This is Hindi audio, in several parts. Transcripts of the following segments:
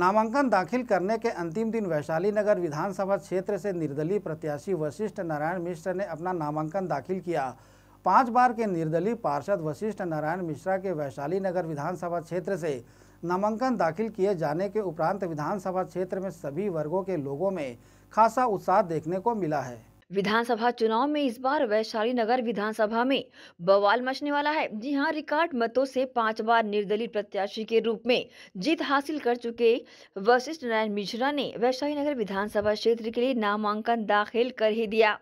नामांकन दाखिल करने के अंतिम दिन वैशाली नगर विधानसभा क्षेत्र से निर्दलीय प्रत्याशी वशिष्ठ नारायण मिश्र ने अपना नामांकन दाखिल किया पांच बार के निर्दलीय पार्षद वशिष्ठ नारायण मिश्रा के वैशाली नगर विधानसभा क्षेत्र से नामांकन दाखिल किए जाने के उपरांत विधानसभा क्षेत्र में सभी वर्गों के लोगों में खासा उत्साह देखने को मिला है विधानसभा चुनाव में इस बार वैशाली नगर विधानसभा में बवाल मचने वाला है जी हाँ रिकॉर्ड मतों से पांच बार निर्दलीय प्रत्याशी के रूप में जीत हासिल कर चुके वशिष्ठ नारायण मिश्रा ने वैशाली नगर विधानसभा क्षेत्र के लिए नामांकन दाखिल कर ही दिया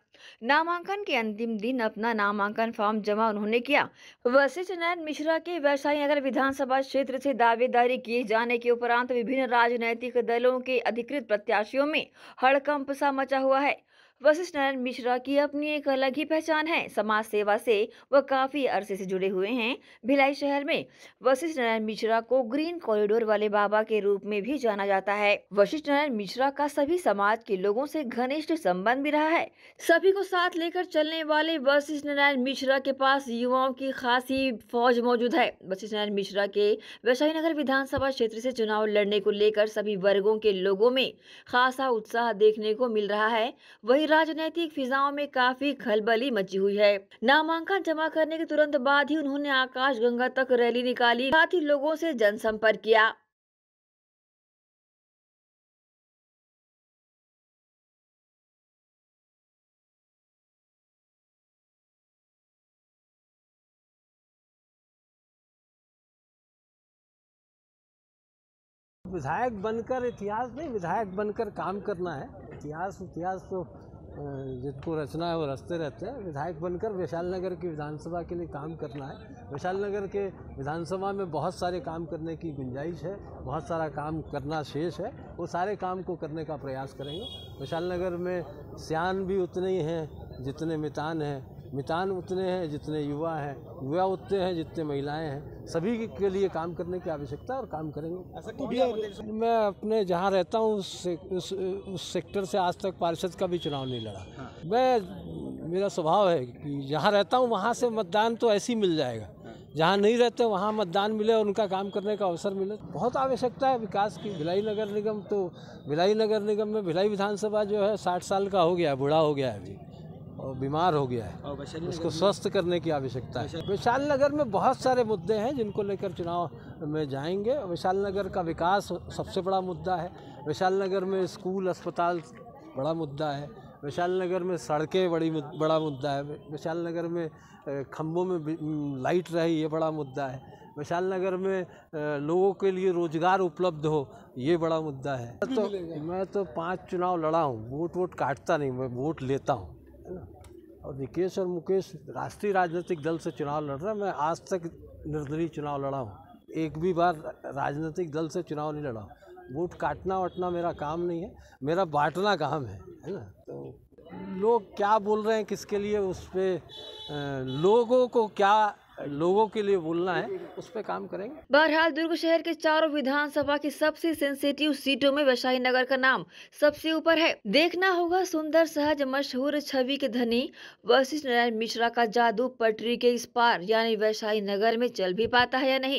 नामांकन के अंतिम दिन अपना नामांकन फॉर्म जमा उन्होंने किया वशिष्ठ नारायण मिश्रा के वैशाली नगर विधानसभा क्षेत्र से दावेदारी किए जाने के उपरांत विभिन्न राजनैतिक दलों के अधिकृत प्रत्याशियों में हड़कंप सा मचा हुआ है वशिष्ठ नारायण मिश्रा की अपनी एक अलग ही पहचान है समाज सेवा से वह काफी अरसे से जुड़े हुए हैं भिलाई शहर में वशिष्ठ नारायण मिश्रा को ग्रीन कॉरिडोर वाले बाबा के रूप में भी जाना जाता है वशिष्ठ नारायण मिश्रा का सभी समाज के लोगों से घनिष्ठ संबंध भी रहा है सभी को साथ लेकर चलने वाले वशिष्ठ नारायण मिश्रा के पास युवाओं की खासी फौज मौजूद है वशिष्ठ नारायण मिश्रा के वैशाली नगर विधानसभा क्षेत्र से चुनाव लड़ने को लेकर सभी वर्गो के लोगों में खासा उत्साह देखने को मिल रहा है वही राजनीतिक फिजाओं में काफी खलबली मची हुई है नामांकन जमा करने के तुरंत बाद ही उन्होंने आकाश गंगा तक रैली निकाली साथ ही लोगों से जनसंपर्क किया विधायक बनकर इतिहास नहीं विधायक बनकर काम करना है इतिहास इतिहास तो जिनको रचना है वो रचते रहते हैं विधायक बनकर वैशाल नगर की विधानसभा के लिए काम करना है वैशाल नगर के विधानसभा में बहुत सारे काम करने की गुंजाइश है बहुत सारा काम करना शेष है वो सारे काम को करने का प्रयास करेंगे वैशाल नगर में सियान भी उतने ही हैं जितने मितान हैं मितान उतने हैं जितने युवा हैं युवा उतने हैं जितने महिलाएं हैं सभी के लिए काम करने की आवश्यकता है और काम करेंगे मैं अपने जहाँ रहता हूँ उस, से, उस उस सेक्टर से आज तक पार्षद का भी चुनाव नहीं लड़ा हाँ। मैं मेरा स्वभाव है कि जहाँ रहता हूँ वहाँ से मतदान तो ऐसे ही मिल जाएगा जहाँ नहीं रहते वहाँ मतदान मिले और उनका काम करने का अवसर मिले बहुत आवश्यकता है विकास की भिलाई नगर निगम तो भिलाई नगर निगम में भिलाई विधानसभा जो है साठ साल का हो गया बूढ़ा हो गया अभी बीमार हो गया है उसको स्वस्थ करने की आवश्यकता है विशाल नगर में बहुत सारे मुद्दे हैं जिनको लेकर चुनाव में जाएंगे विशाल नगर का विकास सबसे बड़ा मुद्दा है विशाल नगर में स्कूल अस्पताल बड़ा मुद्दा है विशाल नगर में सड़कें बड़ी बड़ा मुद्दा है विशाल नगर में खम्भों में लाइट रहे ये बड़ा मुद्दा है विशाल नगर में लोगों के लिए रोज़गार उपलब्ध हो ये बड़ा मुद्दा है तो मैं तो पांच चुनाव लड़ा हूँ वोट वोट काटता नहीं मैं वोट लेता हूँ है ना और निकेश और मुकेश राष्ट्रीय राजनीतिक दल से चुनाव लड़ रहे हैं मैं आज तक निर्दलीय चुनाव लड़ा हूँ एक भी बार राजनीतिक दल से चुनाव नहीं लड़ा वोट काटना वाटना मेरा काम नहीं है मेरा बांटना काम है है ना तो लोग क्या बोल रहे हैं किसके लिए उस पर लोगों को क्या लोगों के लिए बोलना है उस पर काम करेंगे बहरहाल दुर्ग शहर के चारों विधानसभा की सबसे सेंसिटिव सीटों में वैशाही नगर का नाम सबसे ऊपर है देखना होगा सुंदर सहज मशहूर छवि के धनी वशिष्ठ नारायण मिश्रा का जादू पटरी के इस पार यानी वैशाली नगर में चल भी पाता है या नहीं